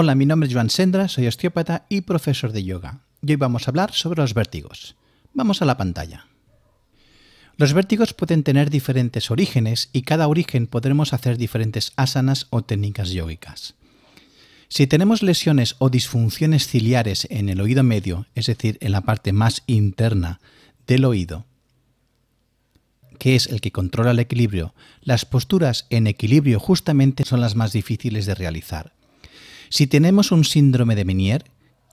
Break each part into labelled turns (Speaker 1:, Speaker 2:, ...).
Speaker 1: Hola, mi nombre es Joan Sendra, soy osteópata y profesor de yoga. Y hoy vamos a hablar sobre los vértigos. Vamos a la pantalla. Los vértigos pueden tener diferentes orígenes y cada origen podremos hacer diferentes asanas o técnicas yógicas. Si tenemos lesiones o disfunciones ciliares en el oído medio, es decir, en la parte más interna del oído, que es el que controla el equilibrio, las posturas en equilibrio justamente son las más difíciles de realizar si tenemos un síndrome de Menier,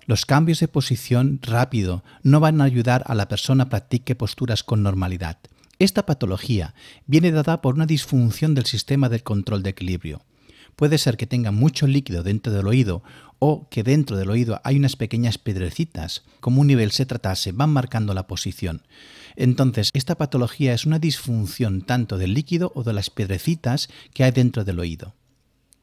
Speaker 1: los cambios de posición rápido no van a ayudar a la persona a practique posturas con normalidad. Esta patología viene dada por una disfunción del sistema del control de equilibrio. Puede ser que tenga mucho líquido dentro del oído o que dentro del oído hay unas pequeñas piedrecitas, como un nivel se tratase, van marcando la posición. Entonces, esta patología es una disfunción tanto del líquido o de las piedrecitas que hay dentro del oído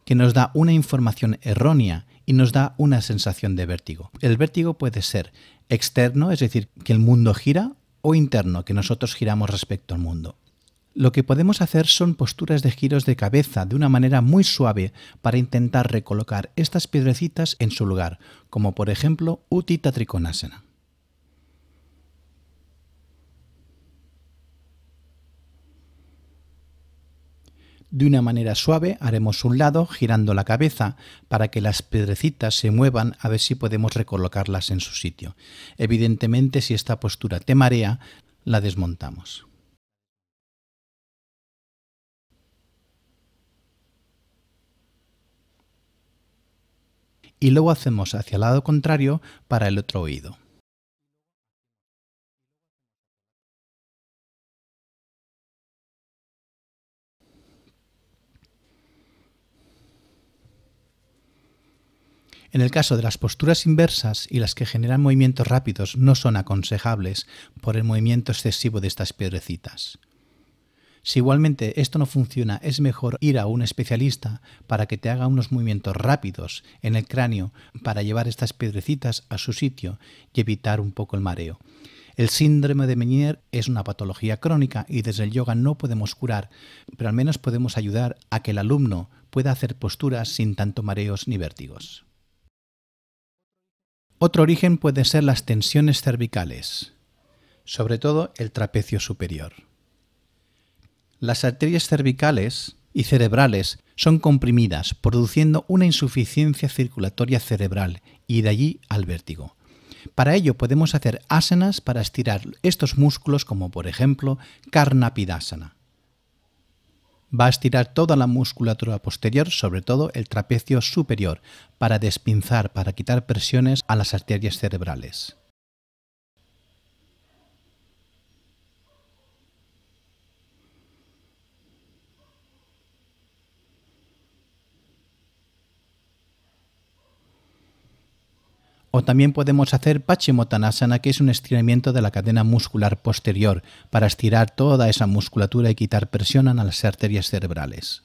Speaker 1: que nos da una información errónea y nos da una sensación de vértigo. El vértigo puede ser externo, es decir, que el mundo gira, o interno, que nosotros giramos respecto al mundo. Lo que podemos hacer son posturas de giros de cabeza de una manera muy suave para intentar recolocar estas piedrecitas en su lugar, como por ejemplo Utita Trikonasana. De una manera suave haremos un lado girando la cabeza para que las piedrecitas se muevan a ver si podemos recolocarlas en su sitio. Evidentemente si esta postura te marea, la desmontamos. Y luego hacemos hacia el lado contrario para el otro oído. En el caso de las posturas inversas y las que generan movimientos rápidos no son aconsejables por el movimiento excesivo de estas piedrecitas. Si igualmente esto no funciona, es mejor ir a un especialista para que te haga unos movimientos rápidos en el cráneo para llevar estas piedrecitas a su sitio y evitar un poco el mareo. El síndrome de Meñer es una patología crónica y desde el yoga no podemos curar, pero al menos podemos ayudar a que el alumno pueda hacer posturas sin tanto mareos ni vértigos. Otro origen puede ser las tensiones cervicales, sobre todo el trapecio superior. Las arterias cervicales y cerebrales son comprimidas, produciendo una insuficiencia circulatoria cerebral y de allí al vértigo. Para ello podemos hacer asanas para estirar estos músculos como por ejemplo Karnapidasana va a estirar toda la musculatura posterior, sobre todo el trapecio superior, para despinzar, para quitar presiones a las arterias cerebrales. O también podemos hacer Pachimotanasana, que es un estiramiento de la cadena muscular posterior, para estirar toda esa musculatura y quitar presión a las arterias cerebrales.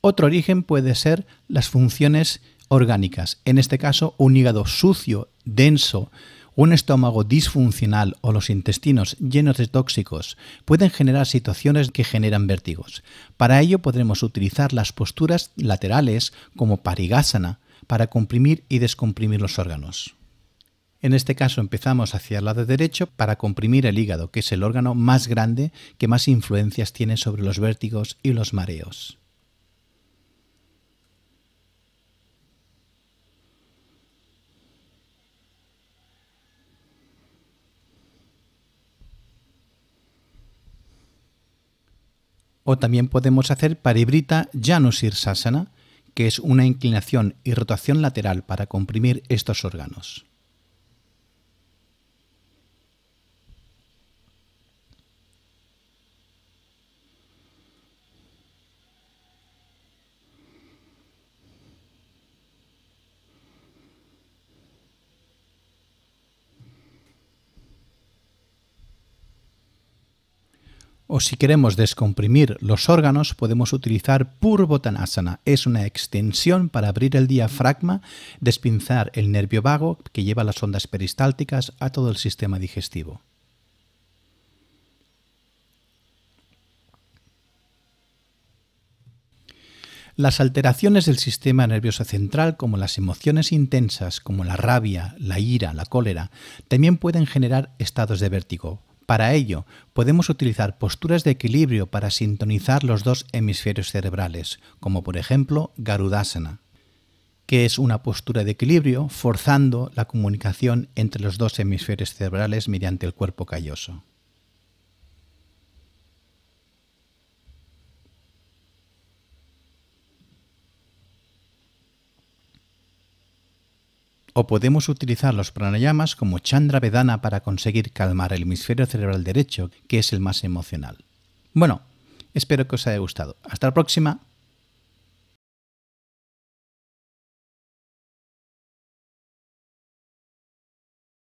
Speaker 1: Otro origen puede ser las funciones orgánicas, en este caso un hígado sucio, denso, un estómago disfuncional o los intestinos llenos de tóxicos pueden generar situaciones que generan vértigos. Para ello podremos utilizar las posturas laterales como parigásana para comprimir y descomprimir los órganos. En este caso empezamos hacia el lado derecho para comprimir el hígado, que es el órgano más grande que más influencias tiene sobre los vértigos y los mareos. o también podemos hacer paribrita Sasana, que es una inclinación y rotación lateral para comprimir estos órganos. O si queremos descomprimir los órganos, podemos utilizar Purvottanasana. Es una extensión para abrir el diafragma, despinzar el nervio vago que lleva las ondas peristálticas a todo el sistema digestivo. Las alteraciones del sistema nervioso central, como las emociones intensas, como la rabia, la ira, la cólera, también pueden generar estados de vértigo. Para ello, podemos utilizar posturas de equilibrio para sintonizar los dos hemisferios cerebrales, como por ejemplo Garudasana, que es una postura de equilibrio forzando la comunicación entre los dos hemisferios cerebrales mediante el cuerpo calloso. O podemos utilizar los pranayamas como Chandra Vedana para conseguir calmar el hemisferio cerebral derecho, que es el más emocional. Bueno, espero que os haya gustado. Hasta la próxima.